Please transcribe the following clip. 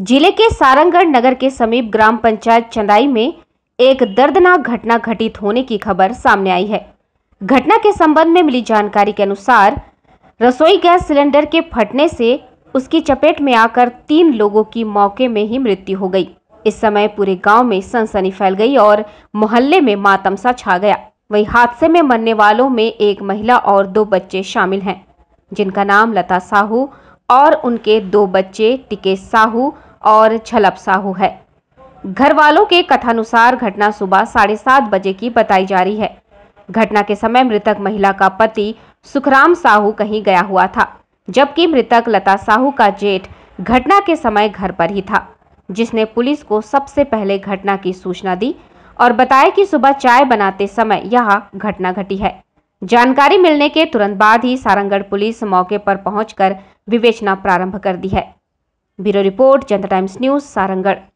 जिले के सारंगढ़ नगर के समीप ग्राम पंचायत चंदाई में एक दर्दनाक घटना घटित होने की खबर सामने आई है घटना के संबंध में मिली जानकारी के अनुसार रसोई गैस सिलेंडर के फटने से उसकी चपेट में आकर तीन लोगों की मौके में ही मृत्यु हो गई इस समय पूरे गांव में सनसनी फैल गई और मोहल्ले में मातम सा छा गया वही हादसे में मरने वालों में एक महिला और दो बच्चे शामिल हैं जिनका नाम लता साहू और उनके दो बच्चे टिकेश साहू और छलप साहू है घर वालों के कथानुसार घटना सुबह साढ़े सात बजे की बताई जा रही है घटना के समय मृतक महिला का पति सुखराम साहू कहीं गया हुआ था जबकि मृतक लता साहू का जेठ घटना के समय घर पर ही था जिसने पुलिस को सबसे पहले घटना की सूचना दी और बताया कि सुबह चाय बनाते समय यह घटना घटी है जानकारी मिलने के तुरंत बाद ही सारंगढ़ पुलिस मौके पर पहुंचकर विवेचना प्रारंभ कर दी है bureau report Janata Times news Sarangarh